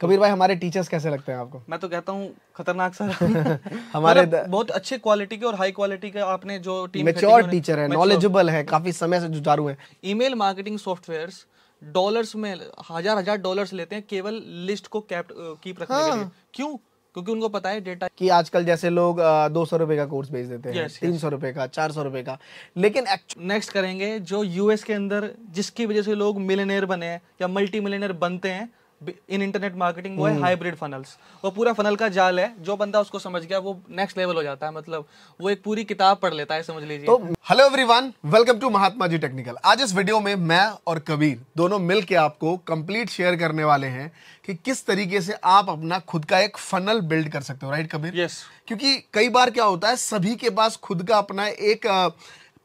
कबीर भाई हमारे टीचर्स कैसे लगते हैं आपको मैं तो कहता हूँ खतरनाक सर हमारे मतलब बहुत अच्छे क्वालिटी के और हाई क्वालिटी के आपने जो टीम मेच्योर टीचर है नॉलेजेबल है काफी समय से जुटारू है ईमेल मार्केटिंग सॉफ्टवेयर डॉलर्स में हजार हजार डॉलर्स लेते हैं केवल लिस्ट को कैप कीप रखने हाँ। के लिए क्यों क्योंकि उनको पता है डेटा कि आजकल जैसे लोग दो सौ रुपए का कोर्स भेज देते हैं yes, तीन सौ yes. रुपए का चार सौ रुपए का लेकिन नेक्स्ट करेंगे जो यूएस के अंदर जिसकी वजह से लोग मिलेनियर बने हैं या मल्टी मिलेनियर बनते हैं इन इंटरनेट मार्केटिंग वो है हाइब्रिड हम्म। फनल्स वो पूरा फनल का जाल है जो बंदा उसको समझ गया वो नेक्स्ट लेवल हो जाता है मतलब वो एक पूरी किताब पढ़ लेता है समझ लीजिए तो hello everyone welcome to Mahatma ji technical आज इस वीडियो में मैं और कबीर दोनों मिल आपको कंप्लीट शेयर करने वाले हैं कि किस तरीके से आप अपना खुद का एक फनल बिल्ड कर सकते हो राइट कबीर यस क्योंकि कई बार क्या होता है सभी के पास खुद का अपना एक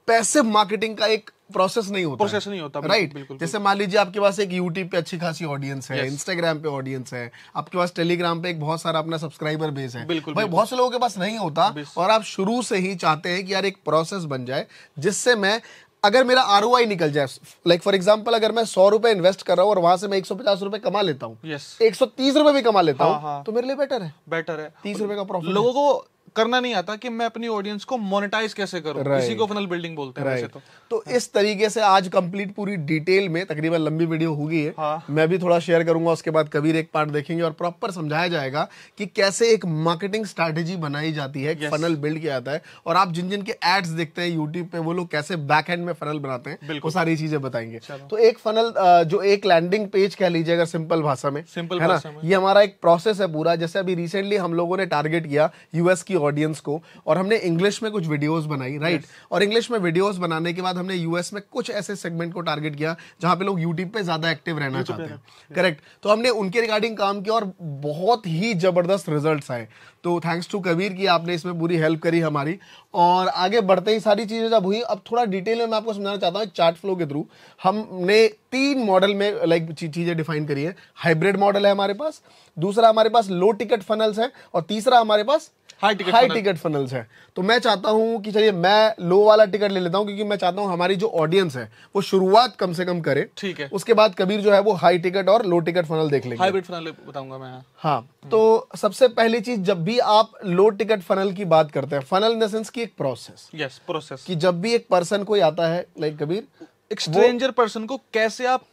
पैसिव मार्केटिंग का एक प्रोसेस नहीं होता प्रोसेस नहीं होता राइट right? जैसे मान लीजिए आपके पास एक यूट्यूब पे अच्छी खासी ऑडियंस है इंस्टाग्राम yes. पे ऑडियंस है आपके पास टेलीग्राम पे एक बहुत सारा अपना सब्सक्राइबर बेस है बिल्कुल भाई बहुत से लोगों के पास नहीं होता और आप शुरू से ही चाहते हैं कि यार एक प्रोसेस बन जाए जिससे मैं अगर मेरा आर निकल जाए लाइक फॉर एग्जाम्पल अगर मैं सौ रुपए इन्वेस्ट कर रहा हूँ और वहां से मैं एक सौ पचास रुपए कमा लेता हूँ yes. एक सौ तीस रुपए भी कमा लेता हाँ, हूँ हाँ, हाँ. तो मेरे लिए बेटर है बेटर है तीस रुपए का प्रॉफिट लोगों को करना नहीं आता कि मैं अपनी ऑडियंस को मोनेटाइज कैसे करूं right. इसी को फनल बिल्डिंग बोलते हैं right. तो तो इस तरीके से आज कंप्लीट पूरी डिटेल में तकरीबन लंबी वीडियो होगी है हाँ. मैं भी थोड़ा शेयर करूंगा उसके बाद कबीर एक पार्ट देखेंगे और प्रॉपर समझाया जाएगा कि कैसे एक मार्केटिंग स्ट्रेटेजी बनाई जाती है yes. फनल बिल्ड किया जाता है और आप जिन जिन के एड्स देखते हैं यूट्यूब पे वो लोग कैसे बैक एंड में फनल बनाते हैं वो सारी चीजें बताएंगे तो एक फनल जो एक लैंडिंग पेज कह लीजिए अगर सिंपल भाषा में सिंपल है ना ये हमारा एक प्रोसेस है पूरा जैसे अभी रिसेंटली हम लोगों ने टारगेट किया यूएस की की ऑडियंस को और हमने इंग्लिश में कुछ वीडियोस बनाई राइट yes. और इंग्लिश में वीडियोस बनाने के बाद हमने यूएस में कुछ ऐसे सेगमेंट को टारगेट किया जहां पे लोग यूट्यूब पे ज्यादा एक्टिव रहना YouTube चाहते हैं करेक्ट तो हमने उनके रिगार्डिंग काम किया और बहुत ही जबरदस्त रिजल्ट आए तो थैंक्स टू कबीर की आपने इसमें पूरी हेल्प करी हमारी और आगे बढ़ते ही सारी चीजें जब हुई अब थोड़ा डिटेल में मैं आपको समझाना चाहता हूँ चार्ट फ्लो के थ्रू हमने तीन मॉडल में लाइक चीजें डिफाइन करी है हाइब्रिड मॉडल है हमारे पास दूसरा हमारे पास लो टिकट फनल्स है और तीसरा हमारे पास हाई टिकट हाई फनल्स है तो मैं चाहता हूँ कि चलिए मैं लो वाला टिकट ले लेता हूँ क्योंकि मैं चाहता हूँ हमारी जो ऑडियंस है वो शुरुआत कम से कम करे ठीक है उसके बाद कबीर जो है वो हाई टिकट और लो टिकट फनल देख लेंगे हाईब्रिड फनल बताऊंगा मैं हाँ।, हाँ तो सबसे पहली चीज जब भी आप लो टिकट फनल की बात करते हैं फनल इन द सेंस की एक प्रोसेस यस प्रोसेस कि जब भी एक पर्सन कोई आता है लाइक कबीर एक स्ट्रेंजर पर्सन को कैसे आप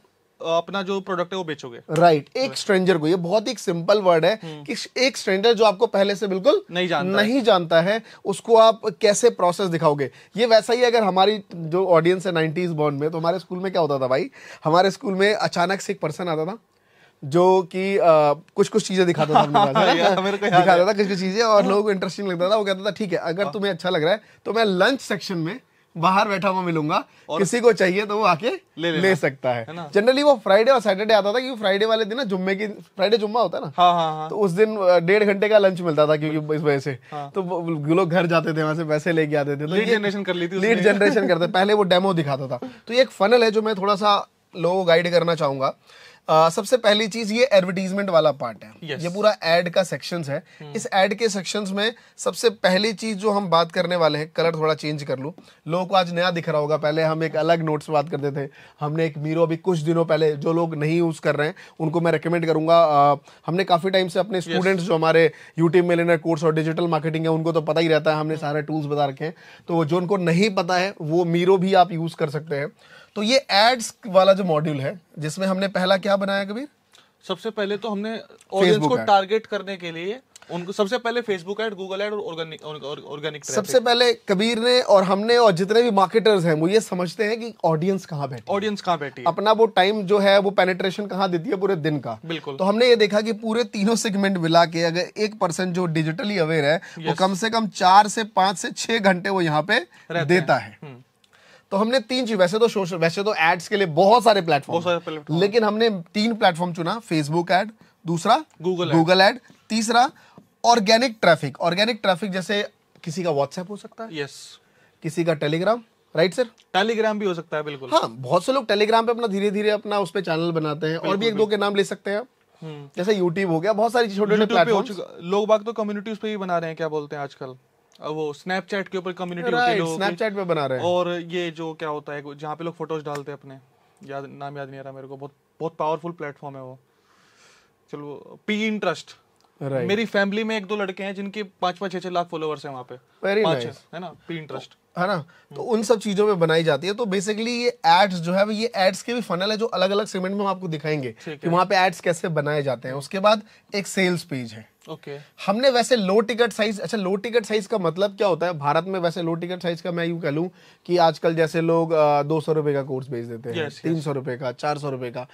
अपना जो प्रोडक्ट है वो बेचोगे राइट right. एक स्ट्रेंजर को ये बहुत ही सिंपल वर्ड है हम्म। कि एक स्ट्रेंजर जो आपको पहले से बिल्कुल नहीं जानता नहीं है। जानता है उसको आप कैसे प्रोसेस दिखाओगे ये वैसा ही अगर हमारी जो ऑडियंस है नाइनटीज बॉन्ड में तो हमारे स्कूल में क्या होता था भाई हमारे स्कूल में अचानक से एक पर्सन आता था जो कि कुछ कुछ चीजें दिखाता था अपने दिखाता था कुछ कुछ चीजें और लोगों को इंटरेस्टिंग लगता था वो कहता था ठीक है अगर हाँ। तुम्हें अच्छा लग रहा है तो मैं लंच सेक्शन में बाहर बैठा हुआ मिलूंगा किसी को चाहिए तो वो आके ले ले सकता है जनरली वो फ्राइडे और सैटरडे आता था क्योंकि फ्राइडे वाले दिन ना जुम्मे की फ्राइडे जुम्मा होता है ना हाँ हाँ, हाँ। तो उस दिन डेढ़ घंटे का लंच मिलता था क्योंकि इस वजह से हाँ। तो लोग घर जाते थे वहां से पैसे लेके आते थे लीड तो जनरेशन कर लीड जनरेशन करते पहले वो डेमो दिखाता था तो ये एक फनल है जो मैं थोड़ा सा लोगों को गाइड करना चाहूंगा सबसे पहली चीज ये एडवर्टीजमेंट वाला पार्ट है yes. ये पूरा एड का सेक्शन है hmm. इस एड के सेक्शन में सबसे पहली चीज जो हम बात करने वाले हैं कलर थोड़ा चेंज कर लू लोगों को आज नया दिख रहा होगा पहले हम एक अलग नोट्स बात करते थे हमने एक मीरो अभी कुछ दिनों पहले जो लोग नहीं यूज कर रहे हैं उनको मैं रिकमेंड करूंगा आ, हमने काफी टाइम से अपने स्टूडेंट्स yes. जो हमारे यूट्यूब में लेना कोर्स और डिजिटल मार्केटिंग है उनको तो पता ही रहता है हमने सारे टूल्स बता रखे हैं तो जो उनको नहीं पता है वो मीरो भी आप यूज कर सकते हैं तो ये एड्स वाला जो मॉड्यूल है जिसमें हमने पहला क्या बनाया कबीर सबसे पहले तो हमने ऑडियंस को टारगेट करने के लिए उनको सबसे पहले फेसबुक एड गूगल एड और ऑर्गेनिक ऑर्गेनिक सबसे पहले कबीर ने और हमने और जितने भी मार्केटर्स हैं वो ये समझते हैं कि ऑडियंस कहाँ बैठी ऑडियंस कहाँ बैठी अपना वो टाइम जो है वो पेनेट्रेशन कहाँ देती है पूरे दिन का बिल्कुल तो हमने ये देखा कि पूरे तीनों सेगमेंट मिला के अगर एक पर्सन जो डिजिटली अवेयर है वो कम से कम चार से पांच से छह घंटे वो यहाँ पे देता है हम्म। तो हमने तीन चीज वैसे तो सोशल वैसे तो एड्स के लिए बहुत सारे प्लेटफॉर्म लेकिन हमने तीन प्लेटफॉर्म चुना फेसबुक एड दूसरा गूगल गूगल एड तीसरा ऑर्गेनिक ट्रैफिक ऑर्गेनिक ट्रैफिक जैसे किसी का व्हाट्सएप हो सकता है यस किसी का टेलीग्राम राइट सर टेलीग्राम भी हो सकता है बिल्कुल हाँ बहुत से लोग टेलीग्राम पे अपना धीरे धीरे अपना उस पर चैनल बनाते हैं और भी एक दो के नाम ले सकते हैं जैसे यूट्यूब हो गया बहुत सारी छोटे छोटे प्लेटफॉर्म लोग बाग तो कम्युनिटीज पे ही बना रहे हैं क्या बोलते हैं आजकल वो स्नैपचैट के ऊपर कम्युनिटी होती है स्नैपचैट पे बना रहे हैं और ये जो क्या होता है जहाँ पे लोग फोटोज डालते हैं अपने याद नाम याद नहीं आ रहा मेरे को बहुत बहुत पावरफुल प्लेटफॉर्म है वो चलो पी इंटरेस्ट मेरी फैमिली में एक दो लड़के हैं जिनके पांच पांच छह छह लाख फॉलोअर्स हैं वहाँ पे पांच है ना पी इंटरेस्ट है ना तो उन सब चीज़ों में बनाई जाती है तो बेसिकली ये एड्स जो है ये एड्स के भी फनल है जो अलग अलग सेगमेंट में हम आपको दिखाएंगे कि वहां पे एड्स कैसे बनाए जाते हैं उसके बाद एक सेल्स पेज है ओके okay. हमने वैसे लो टिकट साइज अच्छा लो टिकट साइज का मतलब क्या होता है भारत में वैसे लो टिकट साइज का मैं यू कह लूँ कि आजकल जैसे लोग दो सौ रुपए का कोर्स भेज देते हैं तीन सौ रुपए का चार सौ रुपए का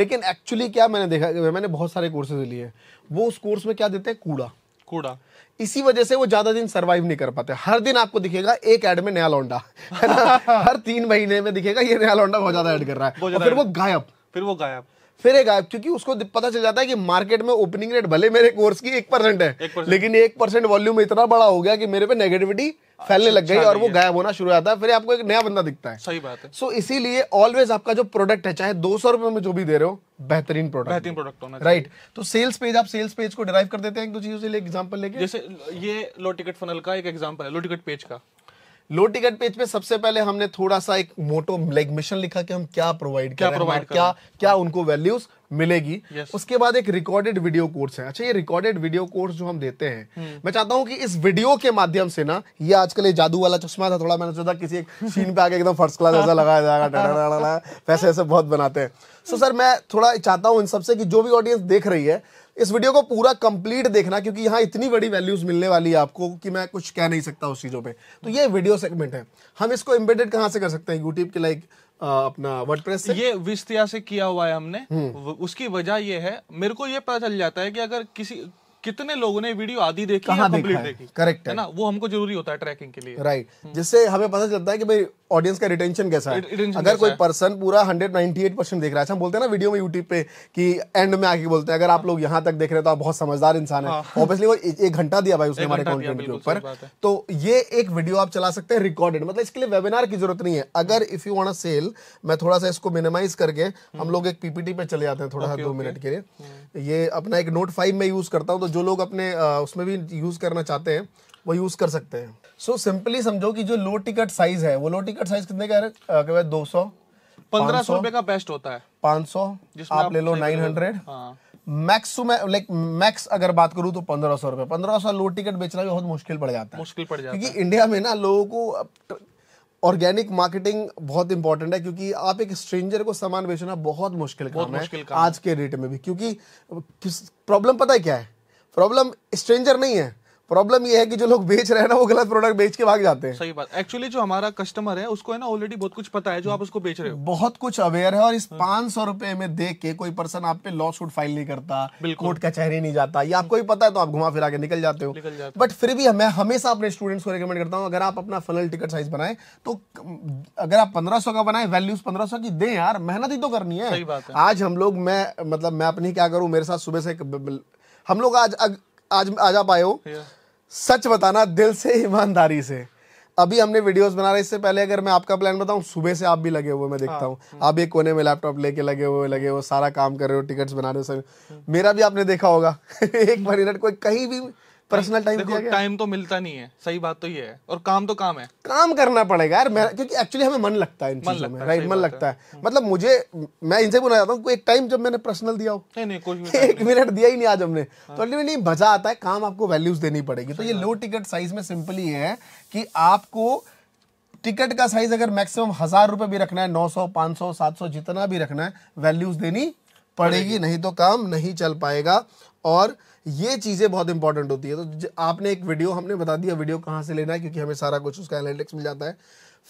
लेकिन एक्चुअली क्या मैंने देखा मैंने बहुत सारे कोर्सेज लिए वो उस कोर्स में क्या देते हैं कूड़ा कूड़ा इसी वजह से वो ज्यादा दिन सरवाइव नहीं कर पाते हर दिन आपको दिखेगा एक एड में नया लौंडा हर तीन महीने में दिखेगा ये नया लौंडा बहुत ज्यादा एड कर रहा है और फिर वो गायब फिर वो गायब फिर एक गायब क्योंकि उसको पता चल जाता है कि मार्केट में ओपनिंग रेट भले मेरे कोर्स की एक परसेंट है एक लेकिन एक परसेंट वॉल्यूम इतना बड़ा हो गया कि मेरे पे नेगेटिविटी फैलने अच्छा, लग गई अच्छा और वो गायब होना शुरू हो जाता है फिर आपको एक नया बंदा दिखता है सही बात है सो so, इसीलिए ऑलवेज आपका जो प्रोडक्ट है चाहे दो सौ रुपए में जो भी दे रहे हो बेहतरीन प्रोडक्ट बेहतरीन प्रोडक्ट होना राइट तो सेल्स पेज आप सेल्स पेज को डिराइव कर देते हैं एक दो चीजों से एग्जाम्पल लेके जैसे ये लो टिकट फनल का एक एग्जाम्पल है लो टिकट पेज का लो टिकट पेज पे सबसे पहले हमने थोड़ा सा एक मोटो लाइक मिशन लिखा कि हम क्या प्रोवाइड क्या प्रोवाइड क्या क्या उनको वैल्यूज मिलेगी yes. उसके बाद एक रिकॉर्डेड वीडियो कोर्स है अच्छा ये रिकॉर्डेड वीडियो कोर्स जो हम देते हैं hmm. मैं चाहता हूँ कि इस वीडियो के माध्यम से ना ये आजकल ये जादू वाला चश्मा था थोड़ा मैंने सोचा किसी एक सीन पे आके एकदम फर्स्ट क्लास ऐसा लगाया जाएगा पैसे ऐसे बहुत बनाते हैं सो सर मैं थोड़ा चाहता हूँ इन सबसे कि जो भी ऑडियंस देख रही है इस वीडियो को पूरा कंप्लीट देखना क्योंकि यहाँ इतनी बड़ी वैल्यूज मिलने वाली है आपको कि मैं कुछ कह नहीं सकता उस चीज़ों पे तो ये वीडियो सेगमेंट है हम इसको इम्बेडेड कहां से कर सकते हैं यूट्यूब के लाइक अपना वर्डप्रेस से ये विस्तिया से किया हुआ है हमने हम्म। उसकी वजह ये है मेरे को ये पता चल जाता है कि अगर किसी कितने लोगों ने वीडियो आधी देखी कहाँ देखा देखी करेक्ट है ना वो हमको जरूरी होता है ट्रैकिंग के लिए राइट right. हम्म। जिससे हमें पता चलता है कि भाई ऑडियंस का रिटेंशन कैसा है रिटेंशन अगर कोई पर्सन पूरा 198 परसेंट देख रहा है अच्छा हम बोलते हैं ना वीडियो में यूट्यूब पे कि एंड में आके बोलते हैं अगर आप लोग यहाँ तक देख रहे हो तो आप बहुत समझदार इंसान है ऑब्वियसली हाँ। वो एक घंटा दिया भाई उसने हमारे कॉन्टेंट के ऊपर तो ये एक वीडियो आप चला सकते हैं रिकॉर्डेड मतलब इसके लिए वेबिनार की जरूरत नहीं है अगर इफ यू वांट सेल मैं थोड़ा सा इसको मिनिमाइज करके हम हम्म। लोग एक पीपीटी पे चले जाते हैं थोड़ा सा दो मिनट के लिए हम्म। ये अपना एक नोट फाइव में यूज करता हूँ तो तो जो लोग अपने उसमें भी यूज़ करना चाहते हैं वो यूज़ कर सकते हैं सो सिंपली समझो कि जो लो टिकट साइज़ है वो लो टिकट साइज़ कितने का है दो सौ पंद्रह सौ रुपए का बेस्ट होता है पांच सौ आप ले लो nine hundred max like max अगर बात करूं तो पंद्रह सौ रुपए पंद्रह सौ लो टिकट बेचना भी बहुत मुश्किल पड़ जाता है मुश्किल पड़ जाता है क्योंकि इंडिया में ना लोगों को ऑर्गेनिक मार्केटिंग तो बहुत इंपॉर्टेंट है क्योंकि आप एक स्ट्रेंजर को सामान बेचना बहुत मुश्किल काम है आज के रेट में भी क्योंकि प्रॉब्लम पता है क्या है प्रॉब्लम स्ट्रेंजर नहीं है प्रॉब्लम ये है कि जो लोग बेच रहे हैं ना वो गलत प्रोडक्ट बेच के भाग जाते हैं सही बात एक्चुअली जो हमारा कस्टमर है उसको है ना ऑलरेडी बहुत कुछ पता है जो आप उसको बेच रहे हो बहुत कुछ अवेयर है और इस हाँ। पांच सौ रुपए में देख के कोई पर्सन आप पे लॉ सूट फाइल नहीं करता कोर्ट कचहरी नहीं जाता या आपको भी पता है तो आप घुमा फिरा के निकल जाते हो बट फिर भी मैं हमेशा अपने स्टूडेंट्स को रिकमेंड करता हूँ अगर आप अपना फनल टिकट साइज बनाए तो अगर आप पंद्रह का बनाए वैल्यूज पंद्रह की दे यार मेहनत ही तो करनी है आज हम लोग मैं मतलब मैं अपनी क्या करूँ मेरे साथ सुबह से हम लोग आज आज आज, आज आप आए हो सच बताना दिल से ईमानदारी से अभी हमने वीडियोस बना रहे इससे पहले अगर मैं आपका प्लान बताऊं सुबह से आप भी लगे हुए मैं देखता हाँ। हूँ आप एक कोने में लैपटॉप लेके लगे हुए लगे हुए सारा काम कर रहे हो टिकट्स बना रहे हो सब मेरा भी आपने देखा होगा एक मिनट कोई कहीं भी पर्सनल टाइम दिया गया टाइम तो मिलता नहीं है सही बात तो ये है और काम तो काम है काम करना पड़ेगा यार मेरा क्योंकि एक्चुअली हमें मन लगता है इन चीजों में राइट मन लगता है मतलब मुझे मैं इनसे बोलना चाहता हूँ एक टाइम जब मैंने पर्सनल दिया हो नहीं नहीं कुछ एक मिनट दिया ही नहीं आज हमने हाँ। तो अल्टीमेटली मजा आता है काम आपको वैल्यूज देनी पड़ेगी तो ये लो टिकट साइज में सिंपली है कि आपको टिकट का साइज अगर मैक्सिमम हजार रुपए भी रखना है नौ सौ पांच सौ सात सौ जितना भी रखना है वैल्यूज देनी पड़ेगी नहीं तो काम नहीं चल पाएगा और ये चीज़ें बहुत इंपॉर्टेंट होती है तो आपने एक वीडियो हमने बता दिया वीडियो कहां से लेना है क्योंकि हमें सारा कुछ उसका एनालिटिक्स मिल जाता है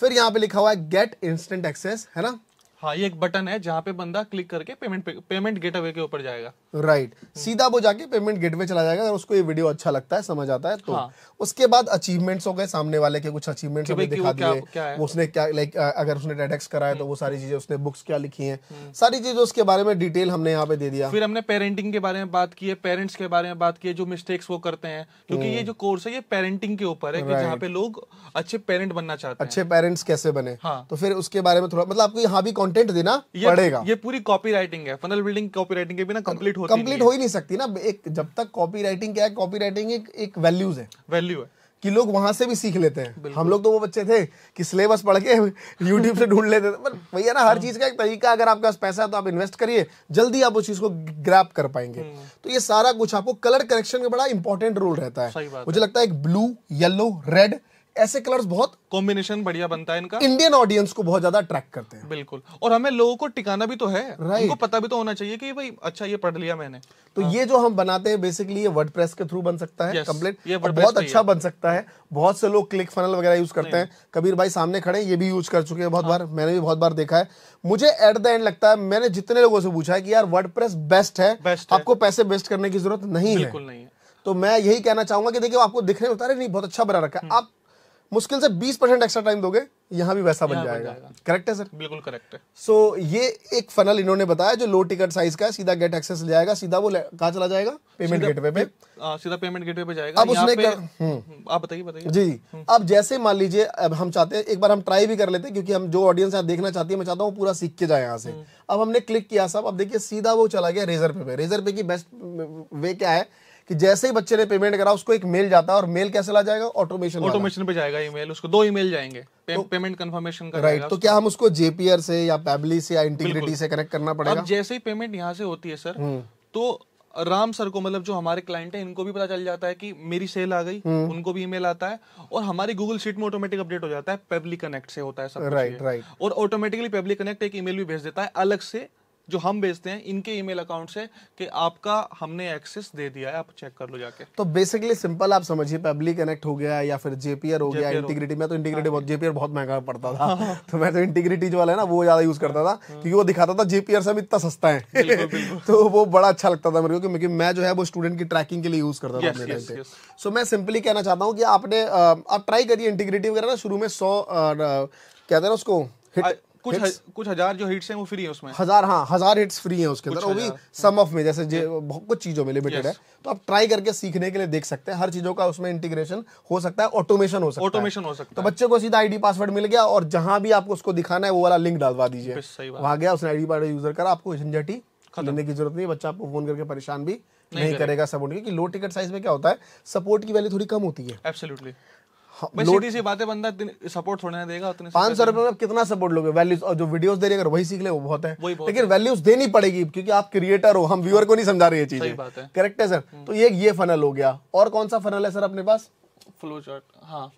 फिर यहां पे लिखा हुआ है गेट इंस्टेंट एक्सेस है ना हाँ ये एक बटन है जहाँ पे बंदा क्लिक करके पेमेंट पेमेंट गेटवे के ऊपर जाएगा राइट right. सीधा वो जाके पेमेंट गेटवे चला जाएगा अगर उसको ये वीडियो अच्छा लगता है समझ आता है तो हाँ. उसके बाद अचीवमेंट्स हो गए सामने वाले के कुछ अचीवमेंट्स हमें दिखा दिए उसने क्या लाइक अगर उसने टेडेक्स कराया तो वो हम्म। सारी चीजें उसने बुक्स क्या लिखी है हम्म। सारी चीजें उसके बारे में डिटेल हमने यहाँ पे दे दिया फिर हमने पेरेंटिंग के बारे में बात की है पेरेंट्स के बारे में बात की है जो मिस्टेक्स वो करते हैं क्योंकि ये हम्म। जो कोर्स है ये पेरेंटिंग के ऊपर है जहाँ पे लोग अच्छे पेरेंट बनना चाहते हैं अच्छे पेरेंट्स कैसे बने हाँ। तो फिर उसके बारे में थोड़ा मतलब आपको यहाँ भी कंटेंट देना ये, पड़ेगा ये पूरी कॉपी राइटिंग है फनल बिल्डिंग कॉपी राइटिंग के बिना कंप्लीट होती कंप्लीट हो ही नहीं सकती ना एक जब तक कॉपी राइटिंग क्या है कॉपी राइटिंग एक, एक वैल्यूज है वैल्यू है कि लोग वहां से भी सीख लेते हैं हम लोग तो वो बच्चे थे कि सिलेबस पढ़ के यूट्यूब से ढूंढ लेते थे भैया ना हर हाँ। चीज का एक तरीका अगर आपके पास पैसा है तो आप इन्वेस्ट करिए जल्दी आप उस चीज को ग्रैप कर पाएंगे हम्म। तो ये सारा कुछ आपको कलर करेक्शन का बड़ा इंपॉर्टेंट रोल रहता है मुझे लगता है एक ब्लू येलो रेड ऐसे कलर्स बहुत कॉम्बिनेशन बढ़िया बनता है इनका इंडियन ऑडियंस को बहुत ज्यादा अट्रैक्ट करते हैं बिल्कुल और हमें लोगों को टिकाना भी तो है right. उनको पता भी तो होना चाहिए कि भाई अच्छा ये पढ़ लिया मैंने तो हाँ। ये जो हम बनाते हैं बेसिकली ये वर्ड के थ्रू बन सकता है कम्प्लीट yes, बहुत अच्छा बन सकता है बहुत से लोग क्लिक फनल वगैरह यूज करते हैं कबीर भाई सामने खड़े ये भी यूज कर चुके हैं बहुत हाँ। बार मैंने भी बहुत बार देखा है मुझे एट द एंड लगता है मैंने जितने लोगों से पूछा है कि यार वर्ड बेस्ट है आपको पैसे वेस्ट करने की जरूरत नहीं है तो मैं यही कहना चाहूंगा कि देखिए आपको दिखने में उतारे नहीं बहुत अच्छा बना रखा है हम्म। आप मुश्किल से 20 परसेंट एक्स्ट्रा टाइम दोगे यहाँ भी वैसा बन जाएगा करेक्ट है सर बिल्कुल करेक्ट है सो so, ये एक फनल इन्होंने बताया जो लो टिकट साइज का है सीधा गेट एक्सेस ले जाएगा सीधा वो कहा चला जाएगा पेमेंट गेट पे आ, सीधा पेमेंट गेट पे जाएगा अब उसने कर हम्म। हम्म, आप बताइए बताइए जी हम्म। अब जैसे मान लीजिए अब हम चाहते हैं एक बार हम ट्राई भी कर लेते हैं क्योंकि हम जो ऑडियंस यहाँ देखना चाहती है मैं चाहता हूँ पूरा सीख के जाए यहाँ से अब हमने क्लिक किया सब अब देखिए सीधा वो चला गया रेजर पे रेजर पे की बेस्ट वे क्या है कि जैसे ही बच्चे ने पेमेंट करा उसको एक मेल जाता है और मेल कैसे ला जाएगा ऑटोमेशन ऑटोमेशन पे जाएगा ईमेल उसको दो ईमेल जाएंगे तो, पेमेंट कंफर्मेशन का राइट तो क्या हम उसको जेपीआर से या पैबली से या इंटीग्रिटी से कनेक्ट करना पड़ेगा जैसे ही पेमेंट यहाँ से होती है सर हम्म। तो राम सर को मतलब जो हमारे क्लाइंट है इनको भी पता चल जाता है कि मेरी सेल आ गई हम्म। उनको भी ईमेल आता है और हमारी गूगल शीट में ऑटोमेटिक अपडेट हो जाता है पेबली कनेक्ट से होता है सब राइट राइट और ऑटोमेटिकली पेबली कनेक्ट एक ईमेल भी भेज देता है अलग से जो हम भेजते हैं इनके ईमेल अकाउंट से कि आपका हमने एक्सेस दे दिया है आप चेक कर लो जाके तो बेसिकली सिंपल आप समझिए पब्लिक कनेक्ट हो गया या फिर जेपीआर हो गया इंटीग्रिटी में तो इंटीग्रिटी हाँ बहुत जेपीआर बहुत महंगा पड़ता था हाँ। तो मैं तो इंटीग्रिटी जो वाला है ना वो ज्यादा यूज करता था हाँ। क्योंकि वो दिखाता था जेपीआर से इतना सस्ता है तो वो बड़ा अच्छा लगता था मेरे को क्योंकि मैं जो है वो स्टूडेंट की ट्रैकिंग के लिए यूज करता था सो मैं सिंपली कहना चाहता हूँ कि आपने आप ट्राई करिए इंटीग्रिटी वगैरह ना शुरू में सौ कहते हैं ना उसको हिट कुछ कुछ हजार जो हिट्स हैं वो फ्री है उसमें हजार हाँ हजार हिट्स फ्री हैं उसके अंदर वो भी सम ऑफ हाँ। में जैसे कुछ चीज़ों में लिमिटेड है तो आप ट्राई करके सीखने के लिए देख सकते हैं हर चीज़ों का उसमें इंटीग्रेशन हो सकता है ऑटोमेशन हो सकता ऑटोमेशन हो सकता है तो बच्चे को सीधा आईडी पासवर्ड मिल गया और जहाँ भी आपको उसको दिखाना है वो वाला लिंक डालवा दीजिए वहां गया उसने आईडी पासवर्ड यूजर करा आपको झंझटी लेने की जरूरत नहीं बच्चा आपको फोन करके परेशान भी नहीं, नहीं करेगा सपोर्ट क्योंकि लो टिकट साइज में क्या होता है सपोर्ट की वैल्यू थोड़ी कम होती है एब्सोल्युटली लोड हाँ, बातें बंदा सपोर्ट थोड़ा देगा उतने पांच सौ रुपए में कितना सपोर्ट लोगे वैल्यूज और जो वीडियोस दे अगर वही सीख ले वो बहुत है बहुत लेकिन वैल्यूज देनी पड़ेगी क्योंकि आप क्रिएटर हो हम व्यूअर को नहीं समझा रही है करेक्ट है सर हम्म। तो ये ये फनल हो गया और कौन सा फनल है सर अपने पास फ्लो चार्ट हाँ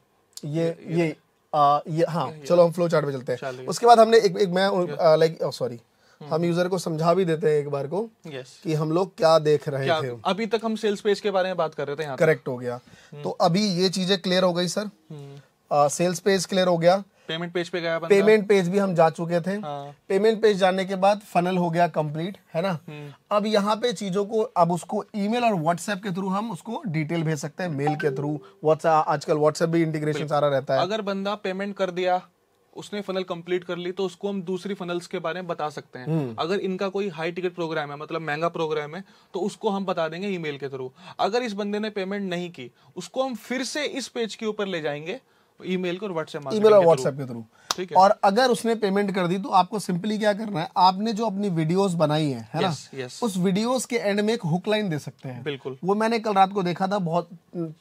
ये ये ये हाँ चलो हम फ्लो चार्ट पे चलते हैं उसके बाद हमने एक मैं लाइक सॉरी हम यूजर हम्म। को समझा भी देते हैं एक बार को yes. कि हम लोग क्या देख रहे क्या, थे अभी तक हम सेल्स पेज के बारे में बात कर रहे थे करेक्ट हो गया हम्म। तो अभी ये चीजें क्लियर हो गई सर सेल्स पेज क्लियर हो गया पेमेंट पेज पे गया पेमेंट पेज भी हम जा चुके थे पेमेंट हाँ। पेज जाने के बाद फनल हो गया कंप्लीट है ना हम्म। अब यहाँ पे चीजों को अब उसको ईमेल और व्हाट्सएप के थ्रू हम उसको डिटेल भेज सकते हैं मेल के थ्रू व्हाट्सएप आजकल व्हाट्सएप भी इंटीग्रेशन सारा रहता है अगर बंदा पेमेंट कर दिया उसने फनल कंप्लीट कर ली तो उसको हम दूसरी फनल्स के बारे में बता सकते हैं हम्म। अगर इनका कोई हाई टिकट प्रोग्राम है मतलब महंगा प्रोग्राम है तो उसको हम बता देंगे ईमेल के थ्रू अगर इस बंदे ने पेमेंट नहीं की उसको हम फिर से इस पेज के ऊपर ले जाएंगे ईमेल को व्हाट्सएप और व्हाट्सएप के थ्रू ठीक है और अगर उसने पेमेंट कर दी तो आपको सिंपली क्या करना है आपने जो अपनी वीडियोस बनाई है, है yes, ना yes. उस वीडियोस के एंड में एक हुक लाइन दे सकते हैं बिल्कुल वो मैंने कल रात को देखा था बहुत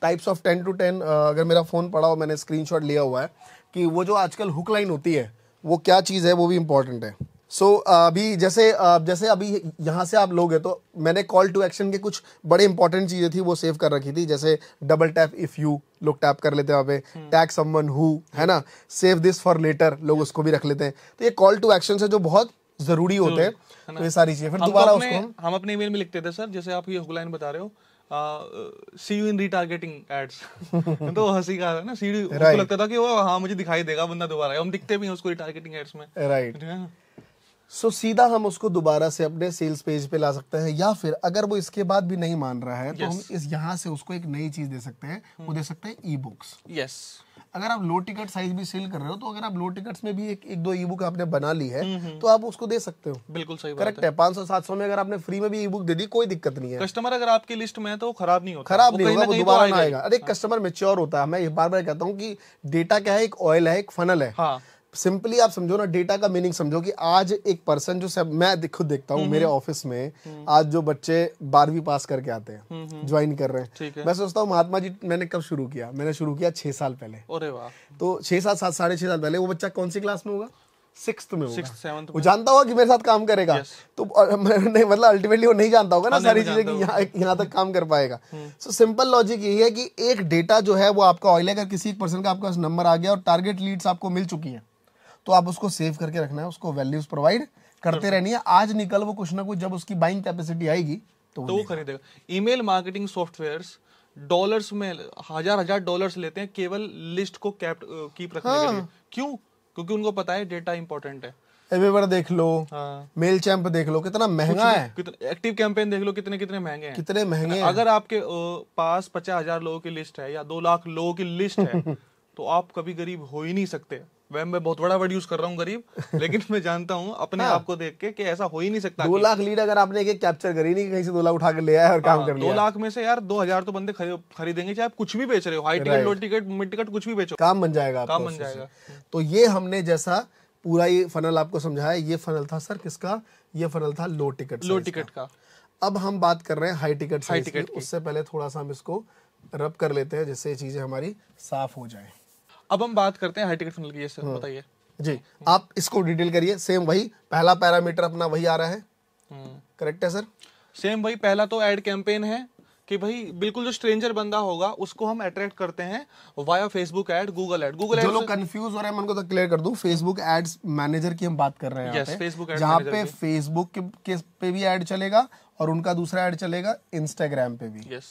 types of ten to ten अगर मेरा फोन पड़ा हो मैंने स्क्रीनशॉट लिया हुआ है कि वो जो आजकल हुक लाइन होती है वो क्या चीज़ है वो भी इम्पॉर्टेंट है सो so, अभी जैसे जैसे अभी यहाँ से आप लोग हैं तो मैंने कॉल टू एक्शन के कुछ बड़े इंपॉर्टेंट चीज़ें थी वो सेव कर रखी थी जैसे डबल टैप इफ़ यू लोग टैप कर लेते हैं वहाँ पे टैग समवन हु है ना सेव दिस फॉर लेटर लोग उसको भी रख लेते हैं तो ये कॉल टू एक्शन है जो बहुत जरूरी होते हैं तो ये सारी चीज़ें फिर दोबारा उसको हम अपने ईमेल में लिखते थे सर जैसे आप ये हुक लाइन बता रहे हो see you in retargeting ads तो हंसी का था ना सीढ़ी right. उसको लगता था कि वो हाँ मुझे दिखाई देगा बंदा दोबारा हम दिखते भी हैं उसको रिटारगेटिंग एड्स में राइट right. सो so, सीधा हम उसको दोबारा से अपने सेल्स पेज पे ला सकते हैं या फिर अगर वो इसके बाद भी नहीं मान रहा है yes. तो हम इस यहाँ से उसको एक नई चीज दे सकते हैं hmm. वो दे सकते हैं ई बुक्स यस अगर आप लो टिकट साइज भी सेल कर रहे हो तो अगर आप लो टिकट्स में भी एक एक दो ई बुक आपने बना ली है हम्म, हम्म। तो आप उसको दे सकते हो बिल्कुल सही करेक्ट है पाँच सौ सात सौ में अगर आपने फ्री में भी ई बुक दे दी कोई दिक्कत नहीं है कस्टमर अगर आपकी लिस्ट में है तो खराब नहीं होता खराब नहीं होगा दोबारा तो आएगा अरे कस्टमर हाँ। मेच्योर होता है मैं बार बार कहता हूँ की डेटा क्या है एक ऑयल है एक फनल है हाँ। सिंपली आप समझो ना डेटा का मीनिंग समझो कि आज एक पर्सन जो सब मैं खुद देखता हूँ हम्म, मेरे ऑफिस हम्म। में हम्म। आज जो बच्चे बारहवीं पास करके आते हैं ज्वाइन कर रहे हैं मैं सोचता हूँ महात्मा जी मैंने कब शुरू किया मैंने शुरू किया छह साल पहले तो छह साल सात साढ़े छह साल पहले वो बच्चा कौन सी क्लास में होगा सिक्स्थ में होगा वो जानता होगा कि मेरे साथ काम करेगा तो नहीं मतलब अल्टीमेटली वो नहीं जानता होगा ना हाँ, सारी चीजें कि यहाँ तक काम कर पाएगा सो सिंपल लॉजिक यही है कि एक डेटा जो है वो आपका ऑयल है अगर किसी एक पर्सन का आपका नंबर आ गया और टारगेट लीड्स आपको मिल चुकी है तो आप उसको सेव करके रखना है उसको वैल्यूज प्रोवाइड करते रहनी है आज निकल वो कुछ ना कुछ जब उसकी बाइंग कैपेसिटी आएगी तो, तो वो खरीदेगा ईमेल मार्केटिंग सॉफ्टवेयर डॉलर्स में हजार हजार डॉलर्स लेते हैं केवल लिस्ट को कैप कीप रखने हाँ। के लिए हाँ। क्यों क्योंकि उनको पता है डेटा इंपॉर्टेंट है एवेवर देख लो हाँ। मेल देख लो कितना महंगा है एक्टिव कैंपेन देख लो कितने कितने महंगे हैं कितने महंगे हैं अगर आपके पास पचास हजार लोगों की लिस्ट है या दो लाख लोगों की लिस्ट है तो आप कभी गरीब हो ही नहीं सकते मैं मैं बहुत बड़ा वर्ड यूज कर रहा हूँ गरीब लेकिन मैं जानता हूँ अपने हाँ। आप को देख के कि ऐसा हो ही नहीं सकता दो लाख लीड अगर आपने एक कैप्चर करी नहीं कहीं से दो लाख उठा के ले आया और काम हाँ, कर लिया दो लाख में से यार दो हजार तो बंदे खरीदेंगे चाहे आप कुछ भी बेच रहे हो high ticket low ticket mid ticket कुछ भी बेचो काम बन जाएगा काम बन जाएगा तो ये हमने जैसा पूरा ये फनल आपको समझाया ये फनल था सर किसका ये फनल था लो टिकट लो टिकट का अब हम बात कर रहे हैं हाई टिकट हाई टिकट उससे पहले थोड़ा सा हम इसको रब कर लेते हैं जिससे ये चीजें हमारी साफ हो जाए अब हम बात करते हैं हाई टिकट फनल की सर हाँ। बताइए जी आप इसको डिटेल करिए सेम वही पहला पैरामीटर अपना वही आ रहा है करेक्ट हम्म। है सर सेम वही पहला तो एड कैंपेन है कि भाई बिल्कुल जो स्ट्रेंजर बंदा होगा उसको हम अट्रैक्ट करते हैं via Facebook ad Google ad Google जो लोग कंफ्यूज हो रहे हैं मैं उनको तो क्लियर कर दूं फेसबुक एड्स मैनेजर की हम बात कर रहे हैं yes, फेसबुक जहां पे फेसबुक के, के पे भी एड चलेगा और उनका दूसरा एड चलेगा इंस्टाग्राम पे भी yes.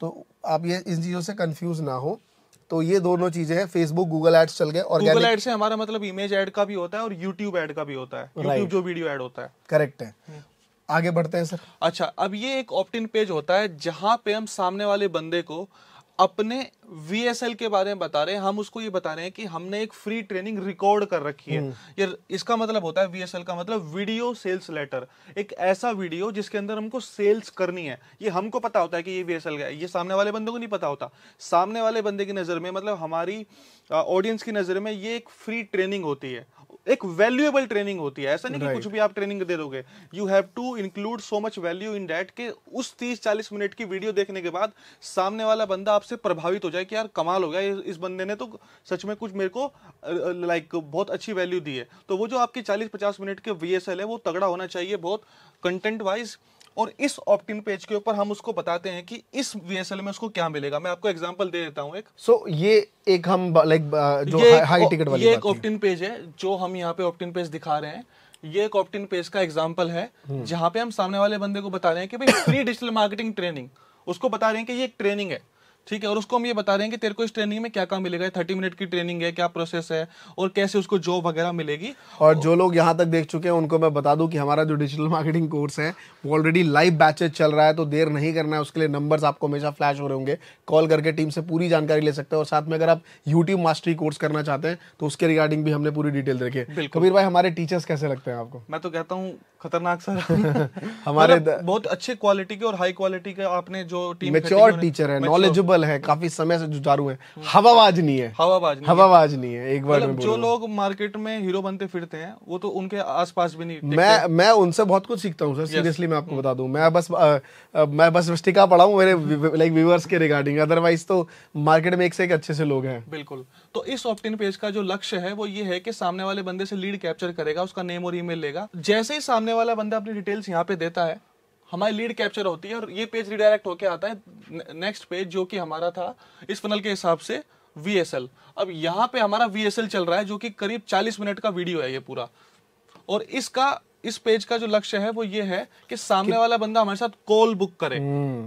तो आप ये इन चीजों से कंफ्यूज ना हो तो ये दोनों चीजें हैं फेसबुक गूगल एड्स चल गए और गूगल एड से हमारा मतलब इमेज एड का भी होता है और यूट्यूब एड का भी होता है यूट्यूब जो वीडियो एड होता है करेक्ट है हम्म। आगे बढ़ते हैं सर अच्छा अब ये एक ऑप्टिन पेज होता है जहाँ पे हम सामने वाले बंदे को अपने एल के बारे में बता रहे हैं हम उसको ये बता रहे हैं कि हमने एक फ्री ट्रेनिंग रिकॉर्ड कर रखी है हम्म। ये इसका मतलब होता है वीएसएल का मतलब वीडियो सेल्स लेटर एक ऐसा वीडियो जिसके अंदर हमको सेल्स करनी है ये हमको पता होता है कि ये वीएसएल का ये सामने वाले बंदे को नहीं पता होता सामने वाले बंदे की नज़र में मतलब हमारी ऑडियंस की नज़र में ये एक फ्री ट्रेनिंग होती है एक वैल्यूएबल ट्रेनिंग होती है ऐसा नहीं right. कि कुछ भी आप ट्रेनिंग दे दोगे you have to include so much value in that कि उस 30-40 मिनट की वीडियो देखने के बाद सामने वाला बंदा आपसे प्रभावित हो जाए कि यार कमाल हो गया इस बंदे ने तो सच में कुछ मेरे को लाइक बहुत अच्छी वैल्यू दी है तो वो जो आपकी चालीस पचास मिनट के वी है वो तगड़ा होना चाहिए बहुत कंटेंट वाइज और इस ऑप्टिन पेज के ऊपर हम उसको बताते हैं कि इस वीएसएल में उसको क्या मिलेगा मैं आपको एग्जांपल दे देता हूँ एक सो so, ये एक हम लाइक uh, जो हाई टिकट वाली ये एक ऑप्टिन पेज है जो हम यहाँ पे ऑप्टिन पेज दिखा रहे हैं ये एक ऑप्टिन पेज का एग्जाम्पल है हम्म। जहाँ पे हम सामने वाले बंदे को बता रहे हैं कि भाई फ्री डिजिटल मार्केटिंग ट्रेनिंग उसको बता रहे हैं कि ये एक ट्रेनिंग है ठीक है और उसको हम ये बता देंगे तेरे को इस ट्रेनिंग में क्या क्या मिलेगा थर्टी मिनट की ट्रेनिंग है क्या प्रोसेस है और कैसे उसको जॉब वगैरह मिलेगी और जो लोग यहाँ तक देख चुके हैं उनको मैं बता दूं कि हमारा जो डिजिटल मार्केटिंग कोर्स है वो ऑलरेडी लाइव बैचेज चल रहा है तो देर नहीं करना है उसके लिए नंबर आपको हमेशा फ्लैश हो रहे होंगे कॉल करके टीम से पूरी जानकारी ले सकते हैं और साथ में अगर आप यूट्यूब मास्टरी कोर्स करना चाहते हैं तो उसके रिगार्डिंग भी हमने पूरी डिटेल देखे है कबीर भाई हमारे टीचर्स कैसे लगते हैं आपको मैं तो कहता हूँ खतरनाक सर मतलब हमारे बहुत अच्छे क्वालिटी के और हाई क्वालिटी के आपने जो टीम मेच्योर टीचर है नॉलेजेबल कंफर्टेबल है काफी समय से जुझारू है हवाबाज नहीं है हवाबाज नहीं हवाबाज नहीं है एक बार मतलब जो लोग मार्केट में हीरो बनते फिरते हैं वो तो उनके आसपास भी नहीं मैं मैं उनसे बहुत कुछ सीखता हूँ सर सीरियसली मैं आपको हम्म। बता दू मैं बस मैं बस स्टिका पढ़ा हूँ मेरे लाइक व्यूवर्स के रिगार्डिंग अदरवाइज तो मार्केट में एक से एक अच्छे से लोग हैं बिल्कुल तो इस ऑप्टिन पेज का जो लक्ष्य है वो ये है कि सामने वाले बंदे से लीड कैप्चर करेगा उसका नेम और ईमेल लेगा जैसे ही सामने वाला बंदा अपनी डिटेल्स यहाँ पे देता है हमारी लीड कैप्चर होती है और ये पेज रिडायरेक्ट होके आता है नेक्स्ट पेज जो कि हमारा था इस फनल के हिसाब से वी अब यहाँ पे हमारा वी चल रहा है जो कि करीब चालीस मिनट का वीडियो है ये पूरा और इसका इस पेज का जो लक्ष्य है वो ये है कि सामने कि... वाला बंदा हमारे साथ कॉल बुक करे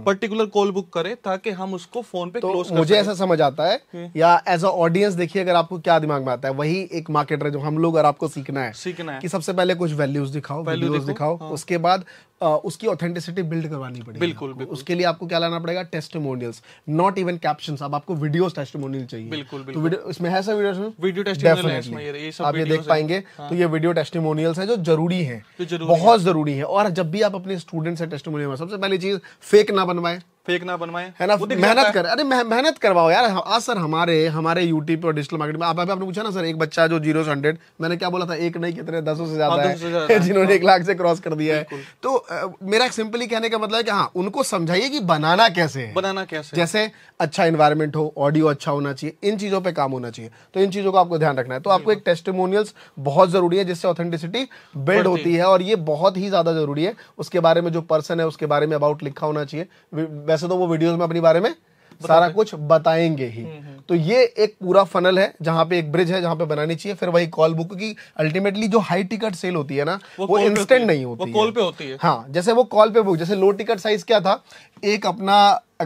पर्टिकुलर कॉल बुक करे ताकि हम उसको फोन पे तो क्लोज मुझे ऐसा समझ आता है हुँ? हम्म। या एज अ ऑडियंस देखिए अगर आपको क्या दिमाग में आता है वही एक मार्केटर जो हम लोग अगर आपको सीखना है सीखना है कि सबसे पहले कुछ वैल्यूज दिखाओ वैल्यूज दिखाओ हाँ। उसके बाद उसकी ऑथेंटिसिटी बिल्ड करवानी पड़ेगी बिल्कुल, बिल्कुल उसके लिए आपको क्या लाना पड़ेगा टेस्टिमोनियल्स नॉट इवन कैप्शन अब आपको वीडियो टेस्टिमोनियल चाहिए बिल्कुल, तो बिल्कुल। तो इसमें है सर वीडियो वीडियो टेस्टिमोनियल आप ये देख पाएंगे हाँ। तो ये वीडियो टेस्टिमोनियल्स है जो जरूरी है बहुत जरूरी है और जब भी आप अपने स्टूडेंट्स से टेस्टिमोनियल सबसे पहली चीज फेक ना बनवाए फेक ना बनवाए है ना मेहनत कर अरे मेहनत करवाओ यार आज सर हमारे हमारे यूट्यूब और डिजिटल मार्केट में आप आपने पूछा ना सर एक बच्चा जो जीरो से हंड्रेड मैंने क्या बोला था एक नहीं कितने दसों से ज्यादा हाँ, है जिन्होंने एक हाँ। लाख से क्रॉस कर दिया है तो मेरा सिंपली कहने का मतलब है कि हाँ उनको समझाइए कि बनाना कैसे है बनाना कैसे जैसे अच्छा इन्वायरमेंट हो ऑडियो अच्छा होना चाहिए इन चीजों पर काम होना चाहिए तो इन चीजों को आपको ध्यान रखना है तो आपको एक टेस्टिमोनियल्स बहुत जरूरी है जिससे ऑथेंटिसिटी बिल्ड होती है और ये बहुत ही ज्यादा जरूरी है उसके बारे में जो पर्सन है उसके बारे में अबाउट लिखा होना चाहिए वैसे तो वो वीडियोस में अपने बारे में सारा कुछ बताएंगे ही हम्म, हम्म। तो ये एक पूरा फनल है जहां पे एक ब्रिज है जहां पे बनानी चाहिए फिर वही कॉल बुक की अल्टीमेटली जो हाई टिकट सेल होती है ना वो, वो इंस्टेंट नहीं होती वो कॉल पे होती है हाँ जैसे वो कॉल पे बुक जैसे लो टिकट साइज क्या था एक अपना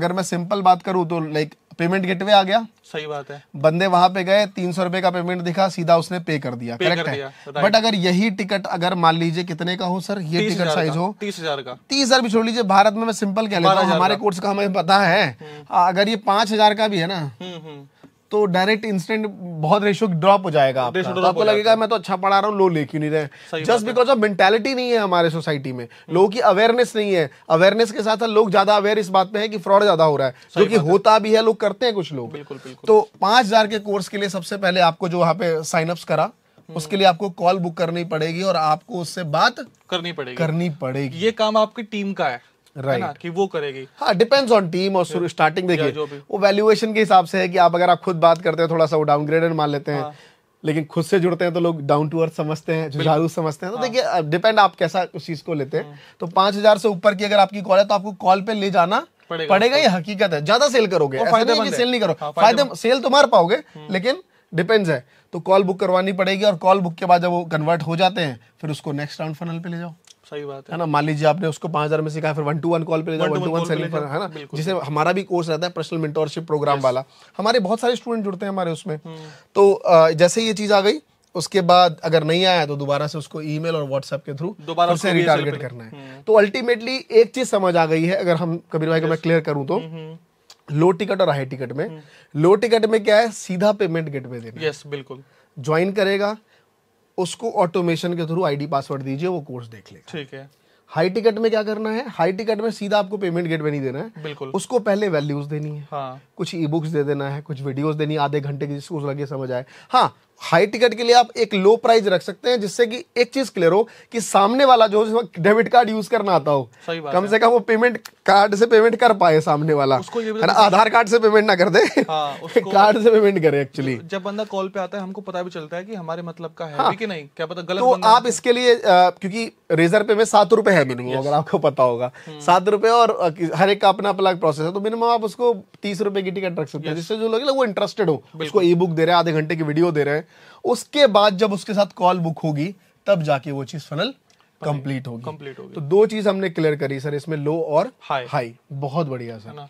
अगर मैं सिंपल बात करूं तो लाइक पेमेंट गेटवे आ गया सही बात है बंदे वहां पे गए तीन सौ रुपए का पेमेंट दिखा सीधा उसने पे कर दिया करेक्ट है बट अगर यही टिकट अगर मान लीजिए कितने का हो सर ये टिकट साइज हो तीस हजार का तीस हजार भी छोड़ लीजिए भारत में मैं सिंपल कह लेता हूँ हमारे कोर्स का हमें पता है हम्म। अगर ये पांच हजार का भी है ना हम्म, हम्म। तो डायरेक्ट इंस्टेंट बहुत रेशो ड्रॉप हो जाएगा तो आपको तो लगेगा मैं तो अच्छा पढ़ा रहा हूँ लो ले क्यों नहीं रहे जस्ट बिकॉज ऑफ मेंटेलिटी नहीं है हमारे सोसाइटी में हम्म। लोगों की अवेयरनेस नहीं है अवेयरनेस के साथ लोग ज्यादा अवेयर इस बात में है कि फ्रॉड ज्यादा हो रहा है जो कि होता भी है लोग करते हैं कुछ लोग तो पांच के कोर्स के लिए सबसे पहले आपको जो वहां पे साइन अप करा हम्म। उसके लिए आपको कॉल बुक करनी पड़ेगी और आपको उससे बात करनी पड़ेगी करनी पड़ेगी ये काम आपकी टीम का है right. कि वो करेगी हाँ डिपेंड्स ऑन टीम और स्टार्टिंग देखिए वो वैल्यूएशन के हिसाब से है कि आप अगर आप खुद बात करते हैं थोड़ा सा वो डाउनग्रेडेड मान लेते हैं हाँ. लेकिन खुद से जुड़ते हैं तो लोग डाउन टू अर्थ समझते हैं जुझारू समझते हैं तो हाँ। देखिए डिपेंड आप कैसा उस चीज को लेते हैं हाँ। तो पांच हजार से ऊपर की अगर आपकी कॉल है तो आपको कॉल पे ले जाना पड़ेगा, ये हकीकत है ज्यादा सेल करोगे फायदे नहीं सेल नहीं करो हाँ, फायदे सेल तो मार पाओगे हम्म। लेकिन डिपेंड्स है तो कॉल बुक करवानी पड़ेगी और कॉल बुक के बाद जब वो कन्वर्ट हो जाते हैं फिर उसको नेक्स्ट राउंड फनल पे ले जाओ सही बात है, ना मान लीजिए आपने उसको पांच हजार में सिखाया फिर वन टू वन कॉल पे ले जाओ वन टू वन सेलिंग पर है ना जिसे हमारा भी कोर्स रहता है पर्सनल मेंटोरशिप प्रोग्राम वाला हमारे बहुत सारे स्टूडेंट जुड़ते हैं हमारे उसमें हम्म। तो जैसे ये चीज आ गई उसके बाद अगर नहीं आया तो दोबारा से उसको ईमेल और व्हाट्सएप के थ्रू दोबारा उसे रिटारगेट करना है हम्म। तो अल्टीमेटली एक चीज समझ आ गई है अगर हम कबीर भाई को मैं क्लियर करूं तो लो हम्म, टिकट और हाई टिकट में लो टिकट में क्या है सीधा पेमेंट गेटवे देना यस बिल्कुल ज्वाइन करेगा उसको ऑटोमेशन के थ्रू आईडी पासवर्ड दीजिए वो कोर्स देख ले ठीक है हाई टिकट में क्या करना है हाई टिकट में सीधा आपको पेमेंट गेट में नहीं देना है बिल्कुल उसको पहले वैल्यूज देनी है हाँ। कुछ ई बुक्स दे देना है कुछ वीडियोस देनी आधे घंटे की जिसको लगे समझ आए हाँ हाई टिकट के लिए आप एक लो प्राइस रख सकते हैं जिससे कि एक चीज क्लियर हो कि सामने वाला जो डेबिट कार्ड यूज करना आता हो कम से कम वो पेमेंट कार्ड से पेमेंट कर पाए सामने वाला तो आधार कार्ड से पेमेंट ना कर दे हाँ, कार्ड से पेमेंट करे एक्चुअली जब बंदा कॉल पे आता है हमको पता भी चलता है कि हमारे मतलब का है हाँ। कि नहीं क्या पता गलत तो आप इसके लिए क्योंकि रेजर पे में सात रुपए है मिनिमम अगर आपको पता होगा हम्म। सात रुपए और हर एक का अपना अपना प्रोसेस है तो मिनिमम आप उसको तीस रुपए की टिकट रख सकते हैं जिससे जो लोग वो इंटरेस्टेड हो उसको ई बुक दे रहे हैं आधे घंटे की वीडियो दे रहे हैं उसके बाद जब उसके साथ कॉल बुक होगी तब जाके वो चीज फनल कंप्लीट होगी कंप्लीट होगी तो दो चीज हमने क्लियर करी सर इसमें लो और हाई हाई बहुत बढ़िया सर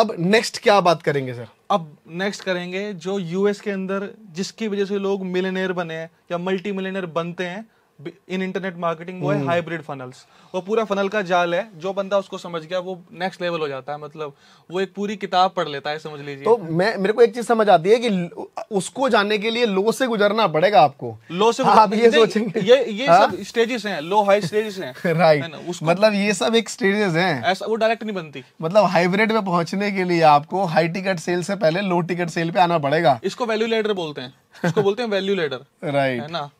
अब नेक्स्ट क्या बात करेंगे सर अब नेक्स्ट करेंगे जो यूएस के अंदर जिसकी वजह से लोग मिलेनियर बने हैं या मल्टी मिलेनियर बनते हैं इन इंटरनेट मार्केटिंग वो है हाइब्रिड हम्म। फनल्स वो पूरा फनल का जाल है जो बंदा उसको समझ गया वो नेक्स्ट लेवल हो जाता है मतलब वो एक पूरी किताब पढ़ लेता है समझ लीजिए तो मैं मेरे को एक चीज समझ आती है कि उसको जाने के लिए लो से गुजरना पड़ेगा आपको लो से हाँ, आप ये सोचेंगे ये ये हाँ? सब स्टेजेस हैं लो हाई स्टेजेस हैं राइट मतलब ये सब एक स्टेजेस हैं ऐसा वो डायरेक्ट नहीं बनती मतलब हाइब्रिड में पहुंचने के लिए आपको हाई टिकट सेल से पहले लो टिकट सेल पे आना पड़ेगा इसको वैल्यू लेडर बोलते हैं इसको बोलते हैं वैल्यू लेडर राइट है ना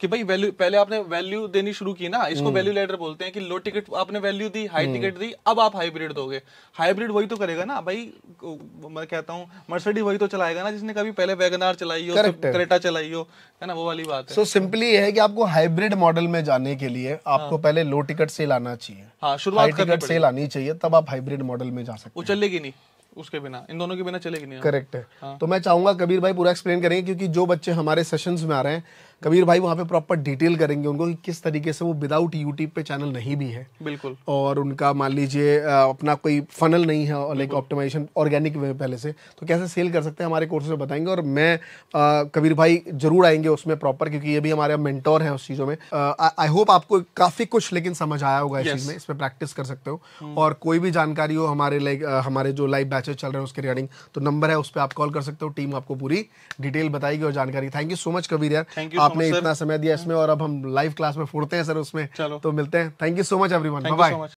कि भाई वैल्यू पहले आपने वैल्यू देनी शुरू की ना इसको वैल्यू हम्म। लेटर बोलते हैं कि लो टिकट आपने वैल्यू दी हाई हम्म। टिकट दी अब आप हाइब्रिड दोगे हाइब्रिड वही तो करेगा ना भाई मैं कहता हूँ मर्सडी वही तो चलाएगा ना जिसने कभी पहले वैगनार चलाई हो क्रेटा चलाई हो है ना वो वाली बात है सो सिंपली है कि आपको हाइब्रिड मॉडल में जाने के लिए आपको हाँ। पहले लो टिकट सेल आना चाहिए हाँ शुरुआत टिकट सेल आनी चाहिए तब आप हाइब्रिड मॉडल में जा सकते चलेगी नहीं उसके बिना इन दोनों के बिना चलेगी नहीं करेक्ट है हाँ। तो मैं चाहूंगा कबीर भाई पूरा एक्सप्लेन करेंगे क्योंकि जो बच्चे हमारे सेशंस में आ रहे हैं कबीर भाई वहाँ पे प्रॉपर डिटेल करेंगे उनको कि किस तरीके से वो विदाउट यूट्यूब पे चैनल नहीं भी है बिल्कुल और उनका मान लीजिए अपना कोई फनल नहीं है और लाइक ऑप्टिमाइजेशन ऑर्गेनिक वे पहले से तो कैसे सेल कर सकते हैं हमारे कोर्सेज में बताएंगे और मैं कबीर भाई जरूर आएंगे उसमें प्रॉपर क्योंकि ये भी हमारे मेंटोर है उस चीज़ों में आई होप आपको काफ़ी कुछ लेकिन समझ आया होगा इस चीज़ में इसमें प्रैक्टिस कर सकते हो हम्म। और कोई भी जानकारी हो हमारे लाइक हमारे जो लाइव बैचेज चल रहे हैं उसके रिगार्डिंग तो नंबर है उस पर आप कॉल कर सकते हो टीम आपको पूरी डिटेल बताएगी और जानकारी thank you so much Kabir यार आपने हाँ, इतना समय दिया इसमें और अब हम लाइव क्लास में फोड़ते हैं सर उसमें तो मिलते हैं thank you so much everyone bye